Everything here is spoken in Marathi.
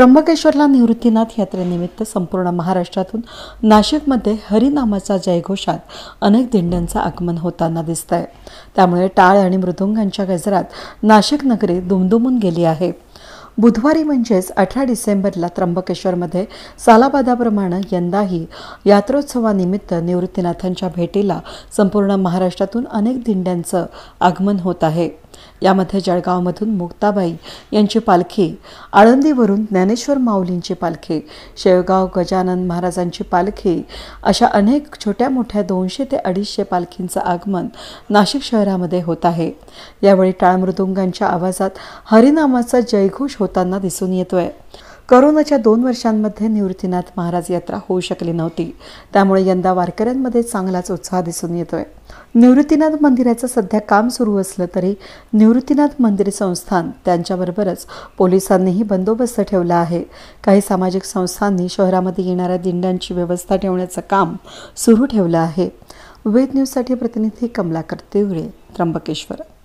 त्र्यंबकेश्वरला निवृत्तीनाथ यात्रेनिमित्त संपूर्ण महाराष्ट्रातून नाशिकमध्ये हरिनामाचा जयघोषात अनेक दिंड्यांचं आगमन होताना दिसत आहे त्यामुळे टाळ आणि मृदुंगांच्या गजरात नाशिक नगरी दुमदुमून गेली आहे बुधवारी म्हणजेच अठरा डिसेंबरला त्र्यंबकेश्वरमध्ये सालाबादाप्रमाणे यंदाही यात्रोत्सवानिमित्त निवृत्तीनाथांच्या भेटीला संपूर्ण महाराष्ट्रातून अनेक दिंड्यांचं आगमन होत आहे यामध्ये जळगावमधून मुक्ताबाई यांची पालखी आळंदीवरून ज्ञानेश्वर माऊलींची पालखी शेवगाव गजानन महाराजांची पालखी अशा अनेक छोट्या मोठ्या दोनशे ते अडीचशे पालखींचं आगमन नाशिक शहरामध्ये होत आहे यावेळी टाळमृदुंगांच्या आवाजात हरिनामाचा जयघोष होताना दिसून येतोय करोनाच्या दोन वर्षांमध्ये निवृत्तीनाथ महाराज यात्रा होऊ शकली नव्हती त्यामुळे यंदा वारकऱ्यांमध्ये चांगलाच उत्साह दिसून येतोय निवृत्तीनाथ मंदिराचं सध्या काम सुरू असलं तरी निवृत्तीनाथ मंदिर संस्थान त्यांच्याबरोबरच पोलिसांनीही बंदोबस्त ठेवला आहे काही सामाजिक संस्थांनी शहरामध्ये येणाऱ्या दिंड्यांची व्यवस्था ठेवण्याचं काम सुरू ठेवलं आहे वेद न्यूजसाठी प्रतिनिधी कमलाकर तिवरे त्र्यंबकेश्वर